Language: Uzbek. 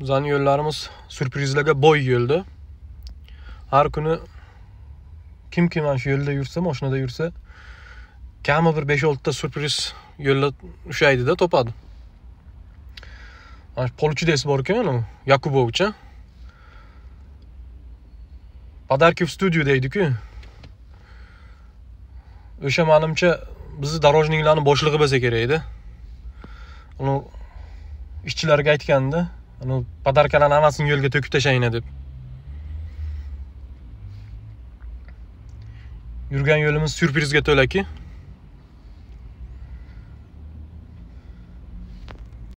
bizani yo'llarimiz syurprizlarga boy yo'ldi har kuni kimki mana shu yo'lda yursa mashinada yursa kami bir besh oltita sürpriz yo'lda ushlaydida topadi mana shu polchidesi bor ekan yakubovich podarki в studiyu deydiku o'sha manimcha bizni дорожникlarni boshlig'i bo'lsa kerakda uni ishchilarga aytganda anavi podarkalarni hammasini yo'lga to'kib tashlanglar deb yurgan yo'limiz syurprizga to'laki